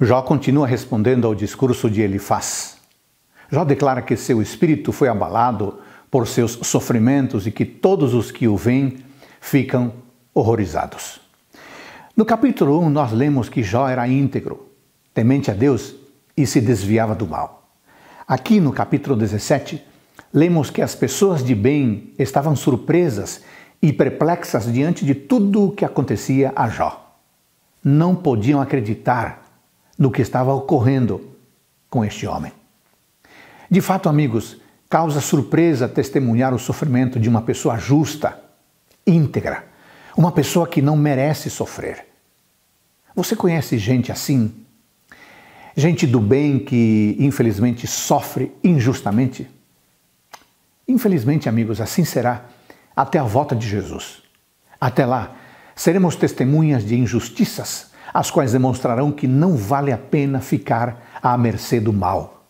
Jó continua respondendo ao discurso de Elifaz. Jó declara que seu espírito foi abalado por seus sofrimentos e que todos os que o veem ficam horrorizados. No capítulo 1, nós lemos que Jó era íntegro, temente a Deus e se desviava do mal. Aqui no capítulo 17, lemos que as pessoas de bem estavam surpresas e perplexas diante de tudo o que acontecia a Jó. Não podiam acreditar do que estava ocorrendo com este homem. De fato, amigos, causa surpresa testemunhar o sofrimento de uma pessoa justa, íntegra, uma pessoa que não merece sofrer. Você conhece gente assim? Gente do bem que infelizmente sofre injustamente? Infelizmente, amigos, assim será até a volta de Jesus. Até lá, seremos testemunhas de injustiças as quais demonstrarão que não vale a pena ficar à mercê do mal.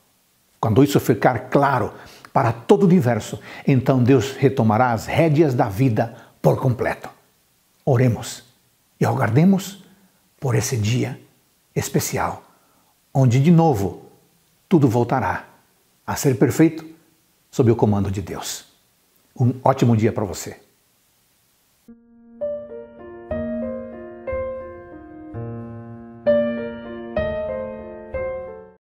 Quando isso ficar claro para todo o universo, então Deus retomará as rédeas da vida por completo. Oremos e aguardemos por esse dia especial, onde de novo tudo voltará a ser perfeito sob o comando de Deus. Um ótimo dia para você.